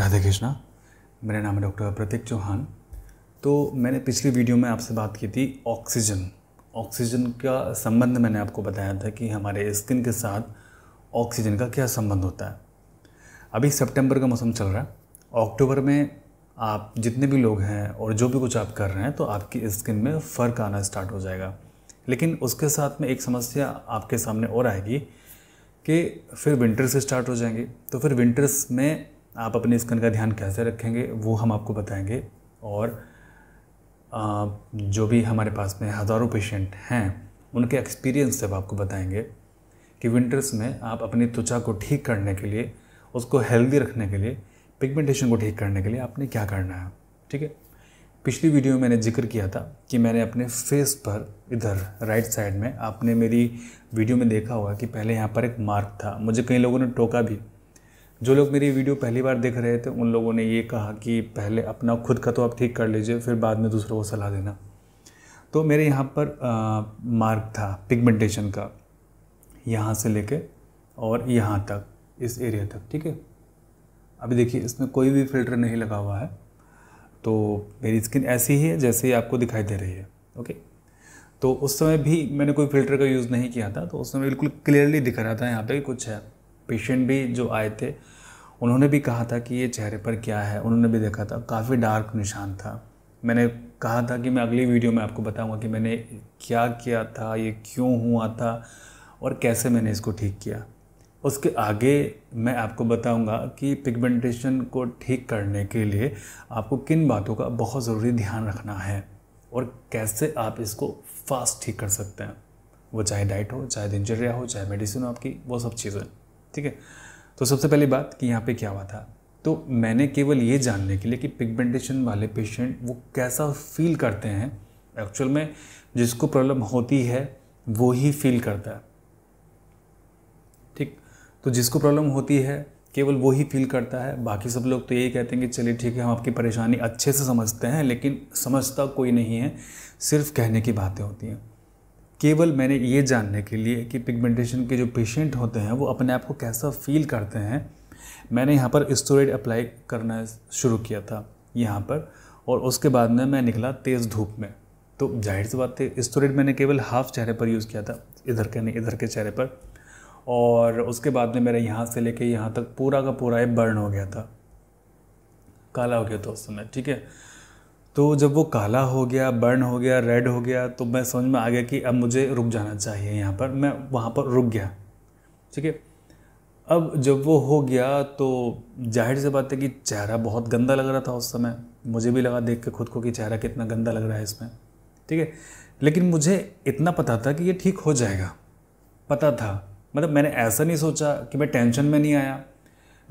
राधे कृष्णा मेरा नाम है डॉक्टर प्रतीक चौहान तो मैंने पिछली वीडियो में आपसे बात की थी ऑक्सीजन ऑक्सीजन का संबंध मैंने आपको बताया था कि हमारे स्किन के साथ ऑक्सीजन का क्या संबंध होता है अभी सितंबर का मौसम चल रहा है अक्टूबर में आप जितने भी लोग हैं और जो भी कुछ आप कर रहे हैं तो आपकी स्किन में फ़र्क आना स्टार्ट हो जाएगा लेकिन उसके साथ में एक समस्या आपके सामने और आएगी कि फिर विंटर से स्टार्ट हो जाएंगे तो फिर विंटर्स में आप अपने स्कन का ध्यान कैसे रखेंगे वो हम आपको बताएंगे और आ, जो भी हमारे पास में हज़ारों पेशेंट हैं उनके एक्सपीरियंस से आपको बताएंगे कि विंटर्स में आप अपनी त्वचा को ठीक करने के लिए उसको हेल्दी रखने के लिए पिगमेंटेशन को ठीक करने के लिए आपने क्या करना है ठीक है पिछली वीडियो में मैंने जिक्र किया था कि मैंने अपने फेस पर इधर राइट साइड में आपने मेरी वीडियो में देखा होगा कि पहले यहाँ पर एक मार्क था मुझे कई लोगों ने टोका भी जो लोग मेरी वीडियो पहली बार देख रहे थे उन लोगों ने ये कहा कि पहले अपना खुद का तो आप ठीक कर लीजिए फिर बाद में दूसरों को सलाह देना तो मेरे यहाँ पर आ, मार्क था पिगमेंटेशन का यहाँ से लेके और यहाँ तक इस एरिया तक ठीक है अभी देखिए इसमें कोई भी फिल्टर नहीं लगा हुआ है तो मेरी स्किन ऐसी ही है जैसे ही आपको दिखाई दे रही है ओके तो उस समय भी मैंने कोई फिल्टर का यूज़ नहीं किया था तो उस समय बिल्कुल क्लियरली दिख रहा था यहाँ पे कुछ है पेशेंट भी जो आए थे उन्होंने भी कहा था कि ये चेहरे पर क्या है उन्होंने भी देखा था काफ़ी डार्क निशान था मैंने कहा था कि मैं अगली वीडियो में आपको बताऊंगा कि मैंने क्या किया था ये क्यों हुआ था और कैसे मैंने इसको ठीक किया उसके आगे मैं आपको बताऊंगा कि पिगमेंटेशन को ठीक करने के लिए आपको किन बातों का बहुत ज़रूरी ध्यान रखना है और कैसे आप इसको फास्ट ठीक कर सकते हैं वो चाहे डाइट हो चाहे दिनचर्या हो चाहे मेडिसिन हो आपकी वो सब चीज़ें ठीक है तो सबसे पहली बात कि यहाँ पे क्या हुआ था तो मैंने केवल ये जानने के लिए कि पिगमेंटेशन वाले पेशेंट वो कैसा फील करते हैं एक्चुअल में जिसको प्रॉब्लम होती है वो ही फील करता है ठीक तो जिसको प्रॉब्लम होती है केवल वो ही फील करता है बाकी सब लोग तो यही कहते हैं कि चलिए ठीक है हम आपकी परेशानी अच्छे से समझते हैं लेकिन समझता कोई नहीं है सिर्फ कहने की बातें होती हैं केवल मैंने ये जानने के लिए कि पिगमेंटेशन के जो पेशेंट होते हैं वो अपने आप को कैसा फील करते हैं मैंने यहाँ पर स्टोरेज अप्लाई करना शुरू किया था यहाँ पर और उसके बाद में मैं निकला तेज़ धूप में तो जाहिर सी बात थी स्टोरेज मैंने केवल हाफ चेहरे पर यूज़ किया था इधर के नहीं इधर के चेहरे पर और उसके बाद में मेरा यहाँ से लेके यहाँ तक पूरा का पूरा बर्न हो गया था काला हो गया था उस समय ठीक है तो जब वो काला हो गया बर्न हो गया रेड हो गया तो मैं समझ में आ गया कि अब मुझे रुक जाना चाहिए यहाँ पर मैं वहाँ पर रुक गया ठीक है अब जब वो हो गया तो जाहिर सी बात है कि चेहरा बहुत गंदा लग रहा था उस समय मुझे भी लगा देख के खुद को कि चेहरा कितना गंदा लग रहा है इसमें ठीक है लेकिन मुझे इतना पता था कि ये ठीक हो जाएगा पता था मतलब मैंने ऐसा नहीं सोचा कि मैं टेंशन में नहीं आया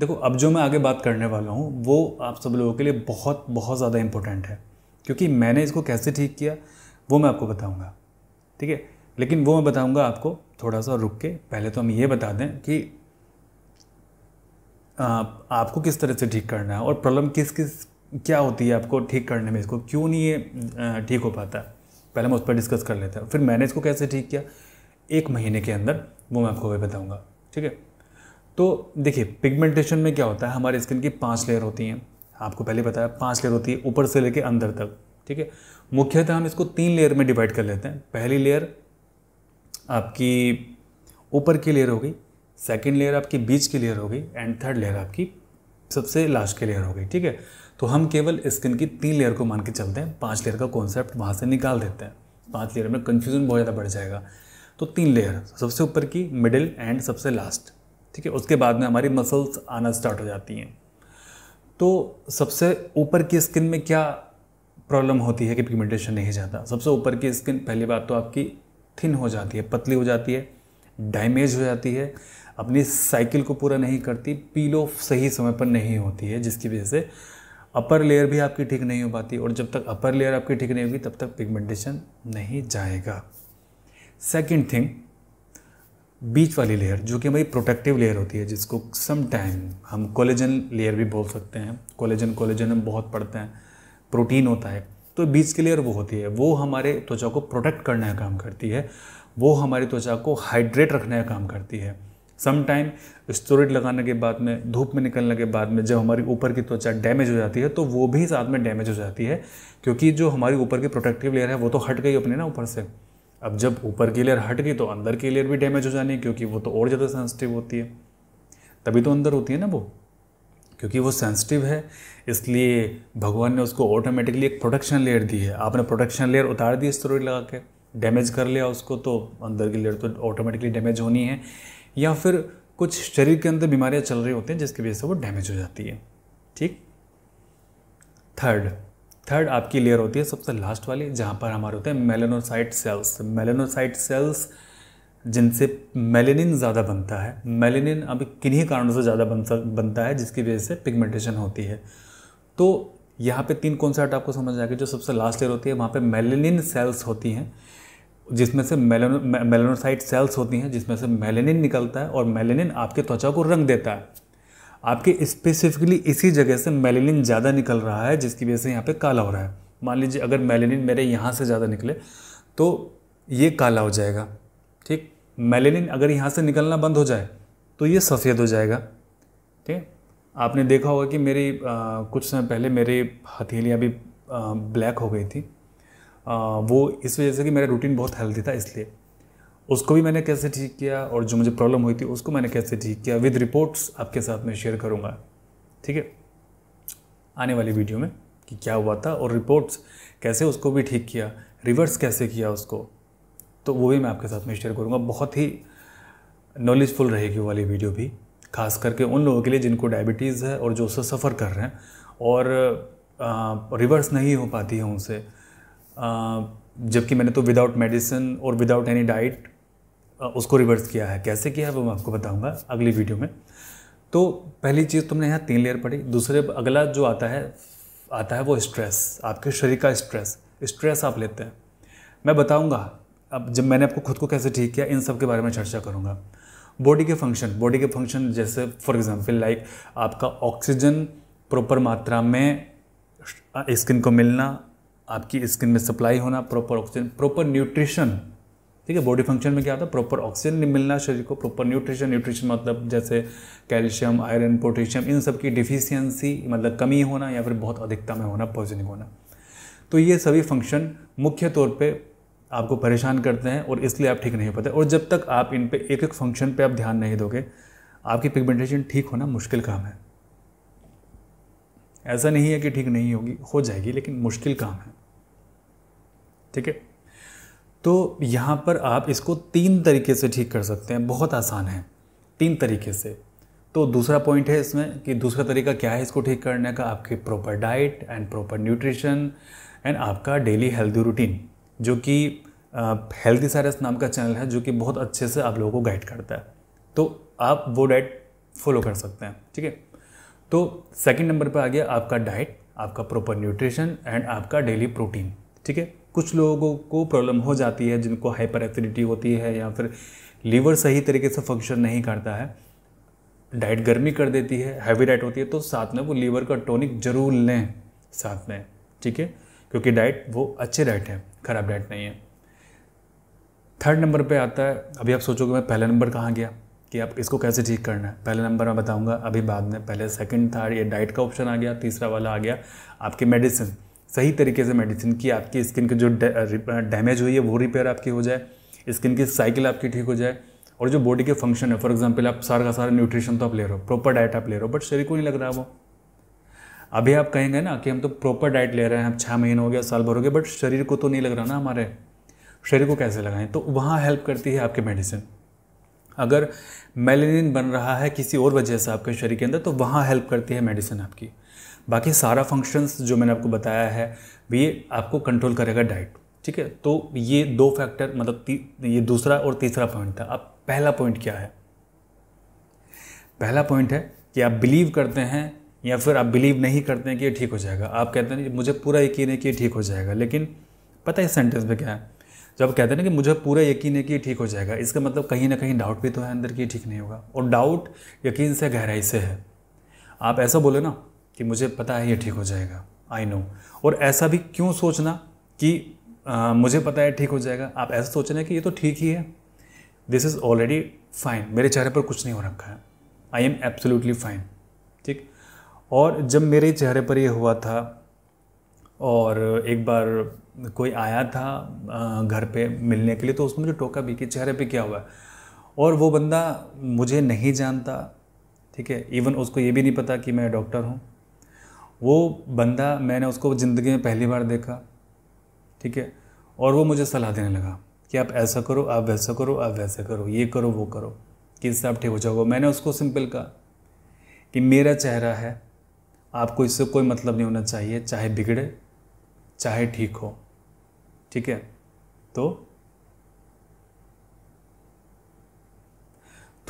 देखो अब जो मैं आगे बात करने वाला हूँ वो आप सब लोगों के लिए बहुत बहुत ज़्यादा इम्पोर्टेंट है क्योंकि मैंने इसको कैसे ठीक किया वो मैं आपको बताऊँगा ठीक है लेकिन वो मैं बताऊँगा आपको थोड़ा सा रुक के पहले तो हम ये बता दें कि आप, आपको किस तरह से ठीक करना है और प्रॉब्लम किस किस क्या होती है आपको ठीक करने में इसको क्यों नहीं ये ठीक हो पाता पहले हम उस पर डिस्कस कर लेते हैं फिर मैंने इसको कैसे ठीक किया एक महीने के अंदर वो मैं आपको वही बताऊँगा ठीक है तो देखिए पिगमेंटेशन में क्या होता है हमारी स्किन की पाँच लेयर होती हैं आपको पहले बताया पाँच लेयर होती है ऊपर से लेके अंदर तक ठीक है मुख्यतः हम इसको तीन लेयर में डिवाइड कर लेते हैं पहली लेयर आपकी ऊपर की लेयर हो गई सेकेंड लेयर आपकी बीच की लेयर हो गई एंड थर्ड लेयर आपकी सबसे लास्ट की लेयर हो गई ठीक है तो हम केवल स्किन की तीन लेयर को मान के चलते हैं पाँच लेयर का कॉन्सेप्ट वहाँ से निकाल देते हैं पाँच लेयर में कन्फ्यूजन बहुत ज़्यादा बढ़ जाएगा तो तीन लेयर सबसे ऊपर की मिडिल एंड सबसे लास्ट ठीक है उसके बाद में हमारी मसल्स आना स्टार्ट हो जाती हैं तो सबसे ऊपर की स्किन में क्या प्रॉब्लम होती है कि पिगमेंटेशन नहीं जाता सबसे ऊपर की स्किन पहली बात तो आपकी थिन हो जाती है पतली हो जाती है डैमेज हो जाती है अपनी साइकिल को पूरा नहीं करती पीलो सही समय पर नहीं होती है जिसकी वजह से अपर लेयर भी आपकी ठीक नहीं हो पाती और जब तक अपर लेयर आपकी ठीक नहीं होगी तब तक पिगमेंटेशन नहीं जाएगा सेकेंड थिंग बीच वाली लेयर जो कि हमारी प्रोटेक्टिव लेयर होती है जिसको सम टाइम हम कोलेजन लेयर भी बोल सकते हैं कोलेजन कोलेजन हम बहुत पढ़ते हैं प्रोटीन होता है तो बीच की लेयर वो होती है वो हमारे त्वचा को प्रोटेक्ट करने का काम करती है वो हमारी त्वचा को हाइड्रेट रखने का काम करती है सम टाइम स्टोरेज लगाने के बाद में धूप में निकलने के बाद में जब हमारी ऊपर की त्वचा डैमेज हो जाती है तो वो भी साथ में डैमेज हो जाती है क्योंकि जो हमारी ऊपर की प्रोटेक्टिव लेयर है वो तो हट गई अपने ना ऊपर से अब जब ऊपर की लेयर हट गई तो अंदर की लेयर भी डैमेज हो जानी क्योंकि वो तो और ज़्यादा सेंसिटिव होती है तभी तो अंदर होती है ना वो क्योंकि वो सेंसिटिव है इसलिए भगवान ने उसको ऑटोमेटिकली एक प्रोटेक्शन लेयर दी है आपने प्रोटेक्शन लेयर उतार दी स्टोरी लगा के डैमेज कर लिया उसको तो अंदर की लेयर तो ऑटोमेटिकली डैमेज होनी है या फिर कुछ शरीर के अंदर बीमारियाँ चल रही होती हैं जिसकी वजह से वो डैमेज हो जाती है ठीक थर्ड थर्ड आपकी लेयर होती है सबसे लास्ट वाली जहाँ पर हमारे होते हैं मेलेनोसाइट सेल्स मेलेनोसाइट सेल्स जिनसे मेलेनिन ज़्यादा बनता है मेलेनिन अब किन्हीं कारणों से ज़्यादा बन बनता है जिसकी वजह से पिगमेंटेशन होती है तो यहाँ पे तीन कॉन्सेप्ट आपको समझ आएगा जो सबसे लास्ट लेयर होती है वहाँ पे मेलेनिन सेल्स होती हैं जिसमें से मेलेनो मेलेनोसाइट सेल्स होती हैं जिसमें से मेलेनिन निकलता है और मेलेनिन आपके त्वचा को रंग देता है आपके स्पेसिफिकली इसी जगह से मेलेनिन ज़्यादा निकल रहा है जिसकी वजह से यहाँ पे काला हो रहा है मान लीजिए अगर मेलेनिन मेरे यहाँ से ज़्यादा निकले तो ये काला हो जाएगा ठीक मेलेनिन अगर यहाँ से निकलना बंद हो जाए तो ये सफ़ेद हो जाएगा ठीक आपने देखा होगा कि मेरी आ, कुछ समय पहले मेरी हथेलियाँ भी आ, ब्लैक हो गई थी आ, वो इस वजह से कि मेरा रूटीन बहुत हेल्दी था इसलिए उसको भी मैंने कैसे ठीक किया और जो मुझे प्रॉब्लम हुई थी उसको मैंने कैसे ठीक किया विद रिपोर्ट्स आपके साथ में शेयर करूँगा ठीक है आने वाली वीडियो में कि क्या हुआ था और रिपोर्ट्स कैसे उसको भी ठीक किया रिवर्स कैसे किया उसको तो वो भी मैं आपके साथ में शेयर करूँगा बहुत ही नॉलेजफुल रहेगी वाली वीडियो भी खास करके उन लोगों के लिए जिनको डायबिटीज़ है और जो उससे सफ़र कर रहे हैं और आ, रिवर्स नहीं हो पाती है उनसे जबकि मैंने तो विदाउट मेडिसिन और विदाउट एनी डाइट उसको रिवर्स किया है कैसे किया है वो मैं आपको बताऊँगा अगली वीडियो में तो पहली चीज़ तुमने यहाँ तीन लेयर पढ़ी दूसरे अगला जो आता है आता है वो स्ट्रेस आपके शरीर का स्ट्रेस स्ट्रेस आप लेते हैं मैं बताऊंगा अब जब मैंने आपको खुद को कैसे ठीक किया इन सब के बारे में चर्चा करूँगा बॉडी के फंक्शन बॉडी के फंक्शन जैसे फॉर एग्जांपल लाइक आपका ऑक्सीजन प्रॉपर मात्रा में स्किन को मिलना आपकी स्किन में सप्लाई होना प्रॉपर ऑक्सीजन प्रॉपर न्यूट्रिशन ठीक है बॉडी फंक्शन में क्या होता है प्रॉपर ऑक्सीजन नहीं मिलना शरीर को प्रॉपर न्यूट्रिशन न्यूट्रिशन मतलब जैसे कैल्शियम आयरन पोटेशियम इन सब की डिफिशियंसी मतलब कमी होना या फिर बहुत अधिकता में होना पॉइजनिंग होना तो ये सभी फंक्शन मुख्य तौर पर आपको परेशान करते हैं और इसलिए आप ठीक नहीं हो पाते और जब तक आप इन पर एक एक फंक्शन पर आप ध्यान नहीं दोगे आपकी पिगमेंटेशन ठीक होना मुश्किल काम है ऐसा नहीं है कि ठीक नहीं होगी हो जाएगी लेकिन मुश्किल काम है ठीक है तो यहाँ पर आप इसको तीन तरीके से ठीक कर सकते हैं बहुत आसान है तीन तरीके से तो दूसरा पॉइंट है इसमें कि दूसरा तरीका क्या है इसको ठीक करने का आपकी proper diet and proper nutrition and आपका डेली हेल्दी रूटीन जो कि हेल्दी सारस नाम का चैनल है जो कि बहुत अच्छे से आप लोगों को गाइड करता है तो आप वो डाइट फॉलो कर सकते हैं ठीक है तो सेकंड नंबर पर आ गया आपका डाइट आपका प्रॉपर न्यूट्रिशन एंड आपका डेली प्रोटीन ठीक है कुछ लोगों को प्रॉब्लम हो जाती है जिनको हाइपर एक्टिविटी होती है या फिर लीवर सही तरीके से फंक्शन नहीं करता है डाइट गर्मी कर देती है हैवी डाइट होती है तो साथ में वो लीवर का टॉनिक जरूर लें साथ में ठीक है क्योंकि डाइट वो अच्छे डाइट है ख़राब डाइट नहीं है थर्ड नंबर पे आता है अभी आप सोचोगे मैं पहला नंबर कहाँ गया कि आप इसको कैसे ठीक करना है पहले नंबर मैं बताऊँगा अभी बाद में पहले सेकंड थर्ड ये डाइट का ऑप्शन आ गया तीसरा वाला आ गया आपकी मेडिसिन सही तरीके से मेडिसिन की आपकी स्किन की जो डैमेज हुई है वो रिपेयर आपकी हो जाए स्किन की साइकिल आपकी ठीक हो जाए और जो बॉडी के फंक्शन है फॉर एग्जाम्पल आप सारा का सारा न्यूट्रिशन तो आप ले रहे हो प्रॉपर डाइट आप ले रहे हो बट शरीर को नहीं लग रहा वो अभी आप कहेंगे ना कि हम तो प्रॉपर डाइट ले रहे हैं हम छः महीने हो गया साल भर हो गया बट शरीर को तो नहीं लग रहा ना हमारे शरीर को कैसे लगाएं तो वहाँ हेल्प करती है आपकी मेडिसिन अगर मेलेनिन बन रहा है किसी और वजह से आपके शरीर के अंदर तो वहाँ हेल्प करती है मेडिसिन आपकी बाकी सारा फंक्शंस जो मैंने आपको बताया है ये आपको कंट्रोल करेगा डाइट ठीक है तो ये दो फैक्टर मतलब ये दूसरा और तीसरा पॉइंट था अब पहला पॉइंट क्या है पहला पॉइंट है कि आप बिलीव करते हैं या फिर आप बिलीव नहीं करते हैं कि ये ठीक हो जाएगा आप कहते हैं मुझे पूरा यकीन है कि ये ठीक हो जाएगा लेकिन पता है इस सेंटेंस में क्या है जब आप कहते हैं ना कि मुझे पूरा यकीन है कि ये ठीक हो जाएगा इसका मतलब कहीं ना कहीं डाउट भी तो है अंदर कि ये ठीक नहीं होगा और डाउट यकीन से गहराई से है आप ऐसा बोले ना कि मुझे पता है ये ठीक हो जाएगा आई नो और ऐसा भी क्यों सोचना कि आ, मुझे पता है ठीक हो जाएगा आप ऐसा सोच रहे हैं कि ये तो ठीक ही है दिस इज़ ऑलरेडी फाइन मेरे चेहरे पर कुछ नहीं हो रखा है आई एम एब्सोल्युटली फाइन ठीक और जब मेरे चेहरे पर ये हुआ था और एक बार कोई आया था घर पे मिलने के लिए तो उसने मुझे टोका भी कि चेहरे पे क्या हुआ और वो बंदा मुझे नहीं जानता ठीक है इवन उसको ये भी नहीं पता कि मैं डॉक्टर हूँ वो बंदा मैंने उसको ज़िंदगी में पहली बार देखा ठीक है और वो मुझे सलाह देने लगा कि आप ऐसा करो आप वैसा करो आप वैसा करो ये करो वो करो कि इससे आप ठीक हो जाओगे मैंने उसको सिंपल कहा कि मेरा चेहरा है आपको इससे कोई मतलब नहीं होना चाहिए चाहे बिगड़े चाहे ठीक हो ठीक है तो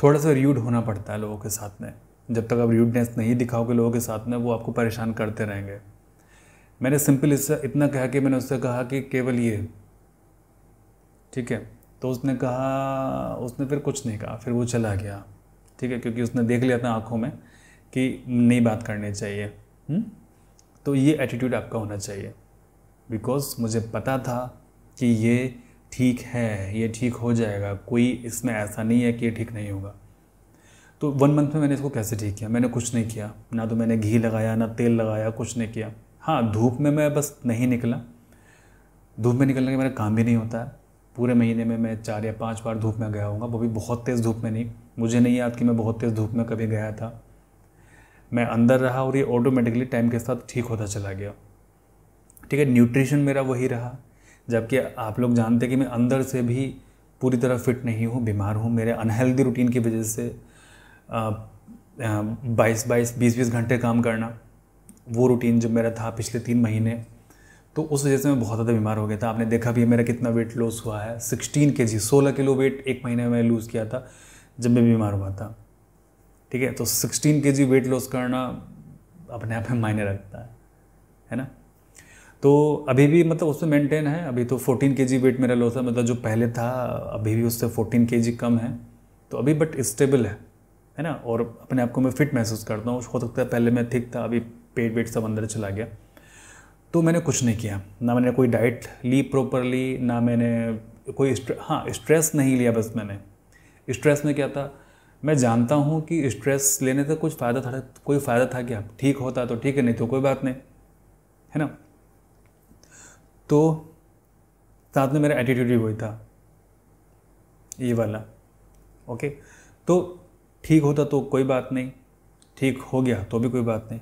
थोड़ा सा र्यूड होना पड़ता है लोगों के साथ में जब तक आप र्यूडनेस नहीं दिखाओगे लोगों के साथ में वो आपको परेशान करते रहेंगे मैंने सिंपल इससे इतना कहा कि मैंने उससे कहा कि केवल ये ठीक है तो उसने कहा उसने फिर कुछ नहीं कहा फिर वो चला गया ठीक है क्योंकि उसने देख लिया था आँखों में कि नहीं बात करनी चाहिए हम्म? तो ये एटीट्यूड आपका होना चाहिए बिकॉज मुझे पता था कि ये ठीक है ये ठीक हो जाएगा कोई इसमें ऐसा नहीं है कि ये ठीक नहीं होगा तो वन मंथ में मैंने इसको कैसे ठीक किया मैंने कुछ नहीं किया ना तो मैंने घी लगाया ना तेल लगाया कुछ नहीं किया हाँ धूप में मैं बस नहीं निकला धूप में निकलने का मेरा काम भी नहीं होता है पूरे महीने में मैं चार या पाँच बार धूप में गया हूँगा वो भी बहुत तेज़ धूप में नहीं मुझे नहीं याद कि मैं बहुत तेज़ धूप में कभी गया था मैं अंदर रहा और ये ऑटोमेटिकली टाइम के साथ ठीक होता चला गया ठीक है न्यूट्रिशन मेरा वही रहा जबकि आप लोग जानते हैं कि मैं अंदर से भी पूरी तरह फिट नहीं हूँ बीमार हूँ मेरे अनहेल्दी रूटीन की वजह से बाईस बाईस बीस बीस घंटे काम करना वो रूटीन जब मेरा था पिछले तीन महीने तो उस वजह से मैं बहुत ज़्यादा बीमार हो गया था आपने देखा भी मेरा कितना वेट लॉस हुआ है सिक्सटीन के जी सोलह किलो वेट एक महीने में लूज़ किया था जब मैं बीमार हुआ था ठीक है तो सिक्सटीन के जी वेट लॉस करना अपने आप में मायने रखता है है ना तो अभी भी मतलब उसमें मेंटेन है अभी तो फोर्टीन के जी वेट मेरा लॉस है मतलब जो पहले था अभी भी उससे फोर्टीन के जी कम है तो अभी बट स्टेबल है है ना और अपने आप को मैं फ़िट महसूस करता हूँ हो सकता है पहले मैं ठीक था अभी पेट वेट सब अंदर चला गया तो मैंने कुछ नहीं किया ना मैंने कोई डाइट ली प्रॉपरली ना मैंने कोई स्ट्रे, हाँ स्ट्रेस नहीं लिया बस मैंने स्ट्रेस में क्या था मैं जानता हूँ कि स्ट्रेस लेने से कुछ फ़ायदा था कोई फ़ायदा था क्या ठीक होता तो ठीक है नहीं तो कोई बात नहीं है ना तो साथ में मेरा एटीट्यूड भी वही था ये वाला ओके तो ठीक होता तो कोई बात नहीं ठीक हो गया तो भी कोई बात नहीं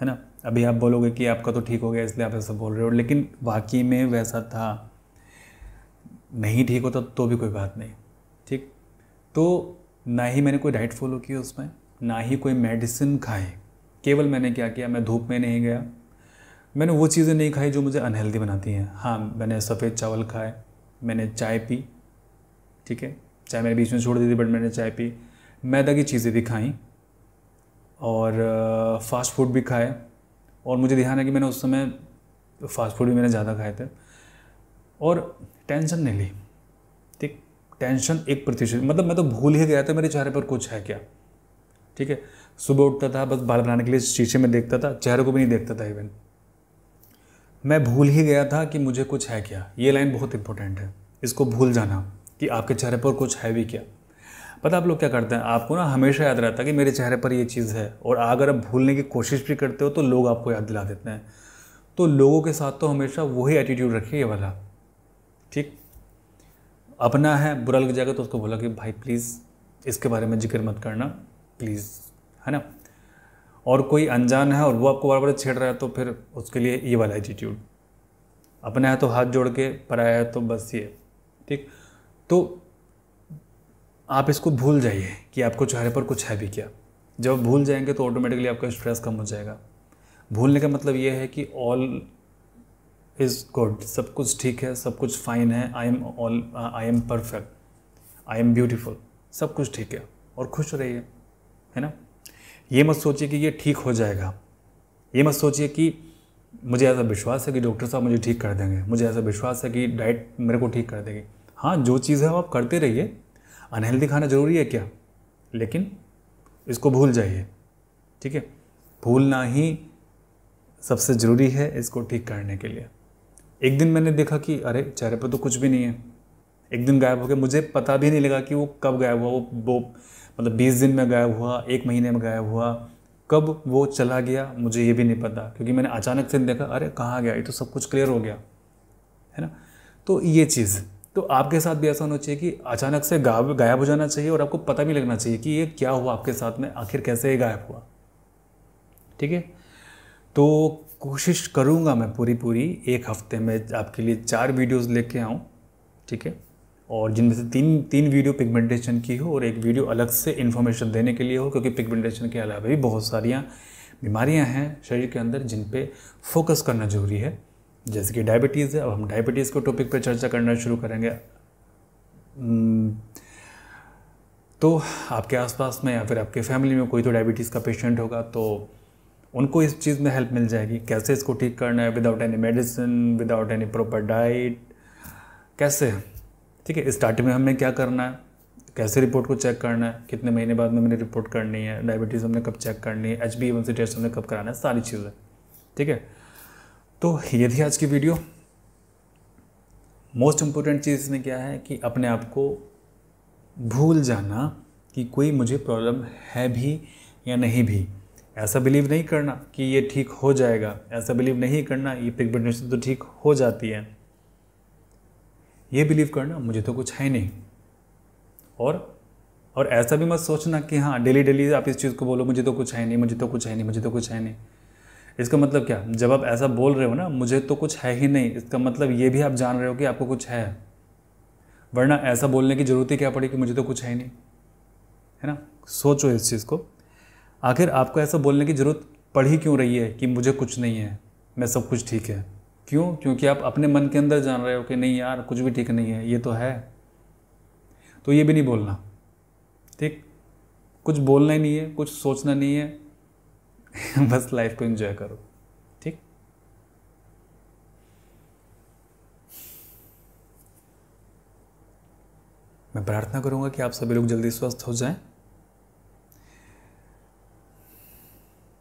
है ना अभी आप बोलोगे कि आपका तो ठीक हो गया इसलिए आप ऐसा बोल रहे हो लेकिन वाकई में वैसा था नहीं ठीक होता तो भी कोई बात नहीं ठीक तो ना ही मैंने कोई डाइट फॉलो की उसमें ना ही कोई मेडिसिन खाए केवल मैंने क्या किया मैं धूप में नहीं गया मैंने वो चीज़ें नहीं खाई जो मुझे अनहेल्दी बनाती हैं हाँ मैंने सफ़ेद चावल खाए मैंने चाय पी ठीक है चाय मैंने बीच में छोड़ दी थी बट मैंने चाय पी मैदा की चीज़ें भी खाई और फास्ट फूड भी खाए और मुझे ध्यान है कि मैंने उस समय फास्ट फूड भी मैंने ज़्यादा खाए थे और टेंशन नहीं ली ठीक टेंशन एक प्रतिशत मतलब मैं तो भूल ही गया था मेरे चेहरे पर कुछ है क्या ठीक है सुबह उठता था बस बाल बनाने के लिए शीशे में देखता था चेहरे को भी नहीं देखता था इवन मैं भूल ही गया था कि मुझे कुछ है क्या ये लाइन बहुत इंपॉर्टेंट है इसको भूल जाना कि आपके चेहरे पर कुछ है भी क्या पता आप लोग क्या करते हैं आपको ना हमेशा याद रहता है कि मेरे चेहरे पर ये चीज़ है और अगर आप भूलने की कोशिश भी करते हो तो लोग आपको याद दिला देते हैं तो लोगों के साथ तो हमेशा वही एटीट्यूड रखिए ये वाला ठीक अपना है बुरा लग जाएगा तो उसको बोला कि भाई प्लीज़ इसके बारे में जिक्र मत करना प्लीज़ है ना और कोई अनजान है और वो आपको बार बार छेड़ रहा है तो फिर उसके लिए ये वाला एटीट्यूड अपना है तो हाथ जोड़ के पराया है तो बस ये ठीक तो आप इसको भूल जाइए कि आपको चेहरे पर कुछ है भी क्या जब भूल जाएंगे तो ऑटोमेटिकली आपका स्ट्रेस कम हो जाएगा भूलने का मतलब ये है कि ऑल इज़ गुड सब कुछ ठीक है सब कुछ फाइन है I am all I am perfect I am beautiful सब कुछ ठीक है और खुश रहिए है, है ना ये मत सोचिए कि ये ठीक हो जाएगा ये मत सोचिए कि मुझे ऐसा विश्वास है कि डॉक्टर साहब मुझे ठीक कर देंगे मुझे ऐसा विश्वास है कि डाइट मेरे को ठीक कर देगी हाँ जो चीज़ है वो आप करते रहिए अनहेल्दी खाना ज़रूरी है क्या लेकिन इसको भूल जाइए ठीक है भूलना ही सबसे ज़रूरी है इसको ठीक करने के लिए एक दिन मैंने देखा कि अरे चेहरे पर तो कुछ भी नहीं है एक दिन गायब हो गया मुझे पता भी नहीं लगा कि वो कब गायब हुआ वो वो मतलब बीस दिन में गायब हुआ एक महीने में गायब हुआ कब वो चला गया मुझे ये भी नहीं पता क्योंकि मैंने अचानक से देखा अरे कहाँ गया ये तो सब कुछ क्लियर हो गया है ना तो ये चीज़ तो आपके साथ भी ऐसा होना चाहिए कि अचानक से गायब गायब हो जाना चाहिए और आपको पता भी लगना चाहिए कि ये क्या हुआ आपके साथ में आखिर कैसे ये गायब हुआ ठीक है तो कोशिश करूँगा मैं पूरी पूरी एक हफ्ते में आपके लिए चार वीडियोज़ लेके आऊँ ठीक है और जिनमें से तीन तीन वीडियो पिगमेंटेशन की हो और एक वीडियो अलग से इन्फॉर्मेशन देने के लिए हो क्योंकि पिगमेंटेशन के अलावा भी बहुत सारियाँ बीमारियाँ हैं शरीर के अंदर जिन पर फोकस करना ज़रूरी है जैसे कि डायबिटीज़ है अब हम डायबिटीज़ को टॉपिक पर चर्चा करना शुरू करेंगे हम्म, तो आपके आसपास में या फिर आपके फैमिली में कोई तो डायबिटीज़ का पेशेंट होगा तो उनको इस चीज़ में हेल्प मिल जाएगी कैसे इसको ठीक करना है without any medicine without any proper diet कैसे ठीक है स्टार्टिंग में हमें क्या करना है कैसे रिपोर्ट को चेक करना है कितने महीने बाद में मैंने रिपोर्ट करनी है डायबिटीज़ हमने कब चेक करनी है H B M C test हमने कब कराना है सारी चीज़ें ठीक है तो ये थी आज की वीडियो मोस्ट इम्पोर्टेंट चीज़ इसमें क्या है कि अपने आप को भूल जाना कि कोई मुझे प्रॉब्लम है भी या नहीं भी ऐसा बिलीव नहीं करना कि ये ठीक हो जाएगा ऐसा बिलीव नहीं करना ये पिगमेंटेशन तो ठीक हो जाती है ये बिलीव करना मुझे तो कुछ है नहीं और और ऐसा भी मत सोचना कि हाँ डेली डेली आप इस चीज़ को बोलो मुझे तो कुछ है नहीं मुझे तो कुछ है नहीं मुझे तो कुछ है नहीं इसका मतलब क्या जब आप ऐसा बोल रहे हो ना मुझे तो कुछ है ही नहीं इसका मतलब ये भी आप जान रहे हो कि आपको कुछ है वरना ऐसा बोलने की ज़रूरत ही क्या पड़ी कि मुझे तो कुछ है ही नहीं है ना सोचो इस चीज़ को आखिर आपको ऐसा बोलने की ज़रूरत पड़ ही क्यों रही है कि मुझे कुछ नहीं है मैं सब कुछ ठीक है क्यों क्योंकि आप अपने मन के अंदर जान रहे हो कि नहीं यार कुछ भी ठीक नहीं है ये तो है तो ये भी नहीं बोलना ठीक कुछ बोलना ही नहीं है कुछ सोचना नहीं है बस लाइफ को एंजॉय करो ठीक मैं प्रार्थना करूंगा कि आप सभी लोग जल्दी स्वस्थ हो जाएं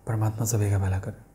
परमात्मा सभी का भला करें